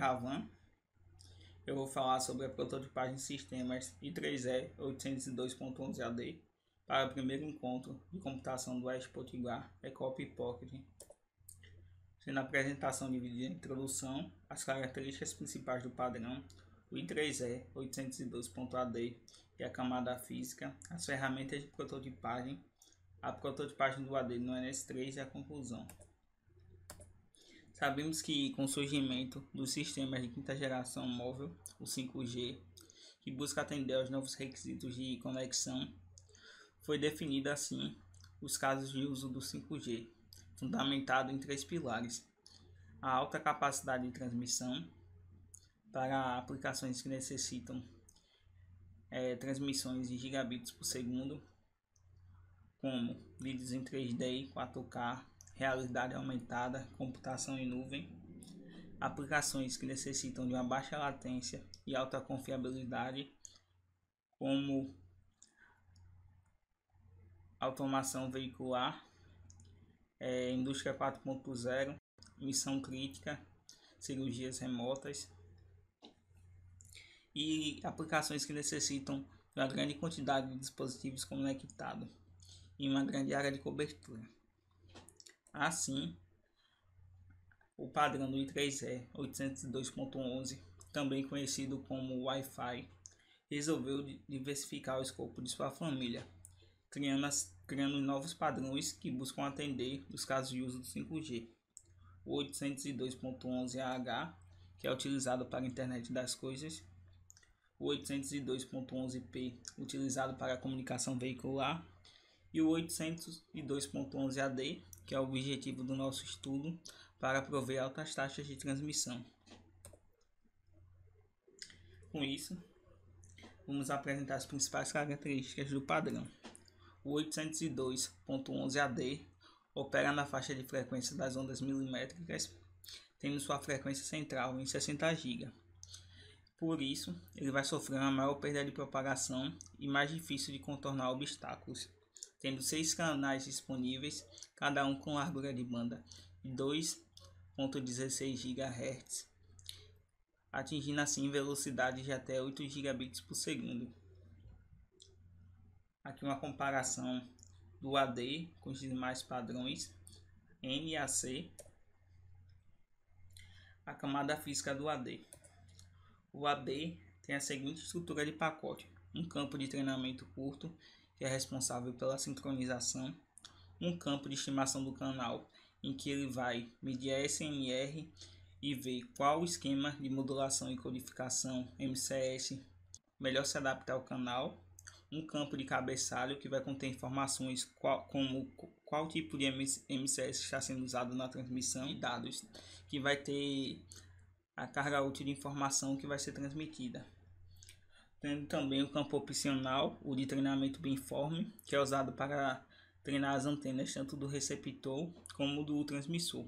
Ravan. Né? Eu vou falar sobre a prototipagem de sistemas I3E 802.11AD para o primeiro encontro de computação do Oeste Potiguar, ECOP é Pocket, sendo a apresentação dividida em introdução, as características principais do padrão, o I3E 802.AD e a camada física, as ferramentas de prototipagem, a prototipagem do AD no é NS3 e é a conclusão. Sabemos que com o surgimento dos sistemas de quinta geração móvel, o 5G, que busca atender aos novos requisitos de conexão, foi definido assim os casos de uso do 5G, fundamentado em três pilares: a alta capacidade de transmissão para aplicações que necessitam é, transmissões de gigabits por segundo, como vídeos em 3D e 4K realidade aumentada, computação em nuvem, aplicações que necessitam de uma baixa latência e alta confiabilidade, como automação veicular, é, indústria 4.0, missão crítica, cirurgias remotas e aplicações que necessitam de uma grande quantidade de dispositivos conectados em uma grande área de cobertura. Assim, o padrão do I3E é 802.11, também conhecido como Wi-Fi, resolveu diversificar o escopo de sua família, criando, as, criando novos padrões que buscam atender os casos de uso do 5G. O 802.11AH, que é utilizado para a internet das coisas, o 802.11p, utilizado para a comunicação veicular, e o 802.11 AD, que é o objetivo do nosso estudo para prover altas taxas de transmissão. Com isso, vamos apresentar as principais características do padrão. O 802.11 AD opera na faixa de frequência das ondas milimétricas, tendo sua frequência central em 60 GB. Por isso, ele vai sofrer uma maior perda de propagação e mais difícil de contornar obstáculos tendo seis canais disponíveis, cada um com largura de banda 2.16 GHz, atingindo assim velocidades de até 8 gigabits por segundo. Aqui uma comparação do AD com os demais padrões NAC, a camada física do AD. O AD tem a seguinte estrutura de pacote: um campo de treinamento curto que é responsável pela sincronização, um campo de estimação do canal, em que ele vai medir a SMR e ver qual esquema de modulação e codificação MCS melhor se adapta ao canal, um campo de cabeçalho que vai conter informações qual, como qual tipo de MCS está sendo usado na transmissão e dados que vai ter a carga útil de informação que vai ser transmitida. Tendo também o campo opcional, o de treinamento binforme, que é usado para treinar as antenas tanto do receptor como do transmissor.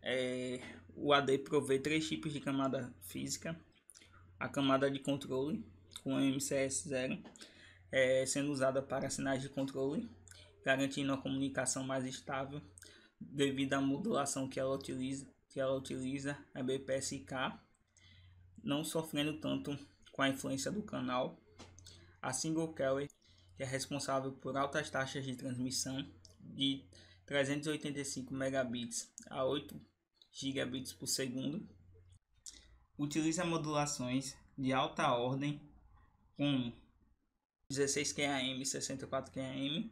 É, o AD provê três tipos de camada física. A camada de controle, com MCS0, é, sendo usada para sinais de controle, garantindo a comunicação mais estável devido à modulação que ela utiliza, que ela utiliza a BPSK não sofrendo tanto com a influência do canal. A single carrier, que é responsável por altas taxas de transmissão de 385 megabits a 8 gigabits por segundo, utiliza modulações de alta ordem com 16 kAm, 64 km,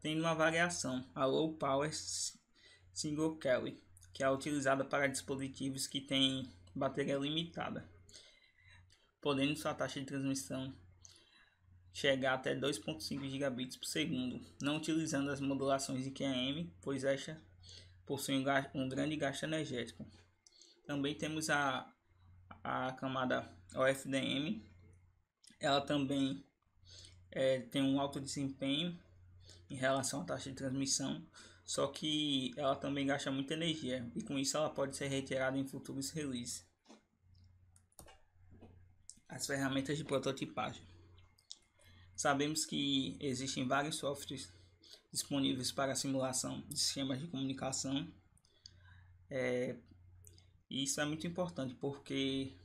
tendo uma variação a low power single carry, que é utilizada para dispositivos que têm bateria limitada, podendo sua taxa de transmissão chegar até 2.5 gigabits por segundo, não utilizando as modulações de QAM, pois esta possui um grande gasto energético. Também temos a, a camada OFDM, ela também é, tem um alto desempenho em relação à taxa de transmissão, só que ela também gasta muita energia e com isso ela pode ser retirada em futuros releases. As ferramentas de prototipagem. Sabemos que existem vários softwares disponíveis para simulação de sistemas de comunicação. É, e isso é muito importante porque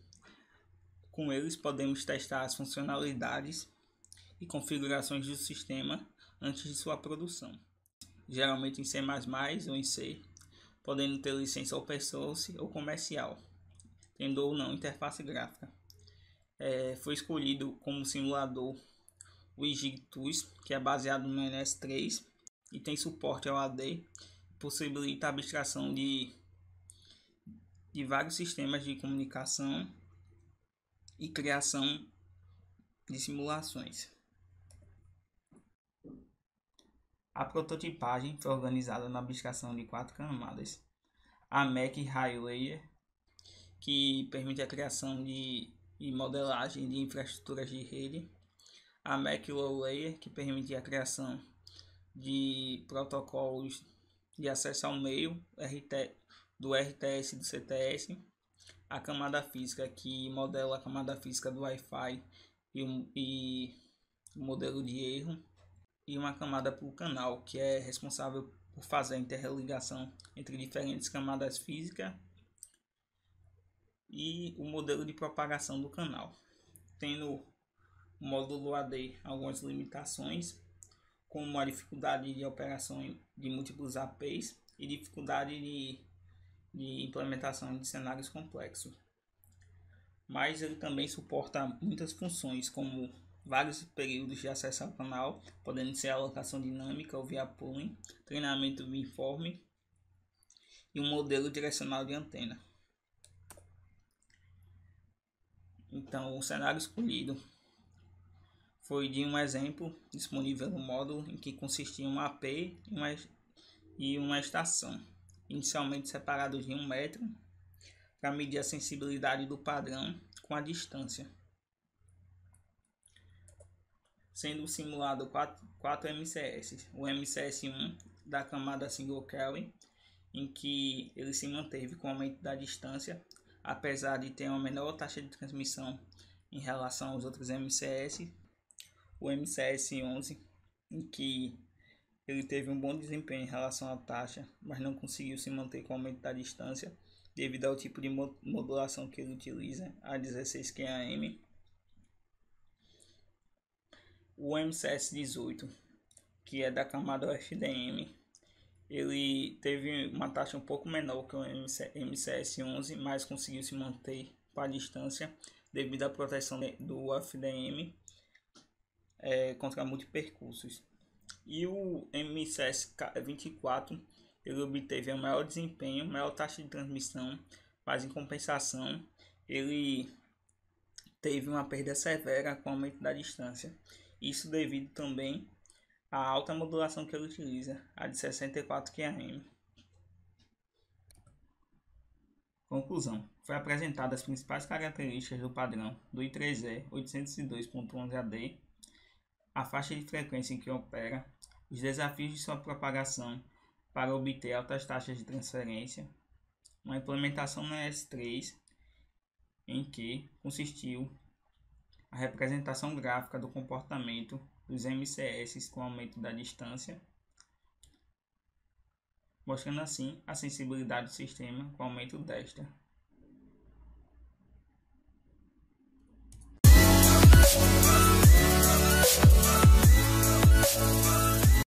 com eles podemos testar as funcionalidades e configurações do sistema antes de sua produção geralmente em C++ ou em C, podendo ter licença open source ou comercial, tendo ou não interface gráfica. É, foi escolhido como simulador o Tools, que é baseado no NS3 e tem suporte ao AD, possibilita a abstração de, de vários sistemas de comunicação e criação de simulações. A prototipagem foi organizada na abstração de quatro camadas. A Mac High Layer, que permite a criação de, e modelagem de infraestruturas de rede. A Mac Low Layer, que permite a criação de protocolos de acesso ao meio RT, do RTS e do CTS. A camada física, que modela a camada física do Wi-Fi e, e o modelo de erro e uma camada para o canal, que é responsável por fazer a interligação entre diferentes camadas físicas e o modelo de propagação do canal. Tendo o módulo AD algumas limitações, como a dificuldade de operação de múltiplos APs e dificuldade de, de implementação de cenários complexos. Mas ele também suporta muitas funções, como vários períodos de acesso ao canal, podendo ser alocação dinâmica ou via pooling, treinamento uniforme e um modelo direcional de antena. Então, o cenário escolhido foi de um exemplo disponível no módulo em que consistia um AP e uma, e uma estação, inicialmente separados de um metro, para medir a sensibilidade do padrão com a distância sendo simulado 4, 4 MCS. O MCS1 da camada single Kelvin, em que ele se manteve com o aumento da distância, apesar de ter uma menor taxa de transmissão em relação aos outros MCS. O MCS11, em que ele teve um bom desempenho em relação à taxa, mas não conseguiu se manter com o aumento da distância devido ao tipo de modulação que ele utiliza, a 16 km o MCS18, que é da camada FDM, ele teve uma taxa um pouco menor que o MCS11, mas conseguiu se manter para a distância devido à proteção do FDM é, contra multipercursos. E o MCS24 ele obteve o maior desempenho, maior taxa de transmissão, mas em compensação ele teve uma perda severa com o aumento da distância. Isso devido também à alta modulação que ele utiliza, a de 64 QAM. Conclusão. Foi apresentada as principais características do padrão do I3E 802.11AD, a faixa de frequência em que opera, os desafios de sua propagação para obter altas taxas de transferência, uma implementação na S3 em que consistiu a representação gráfica do comportamento dos MCS com aumento da distância, mostrando assim a sensibilidade do sistema com aumento desta.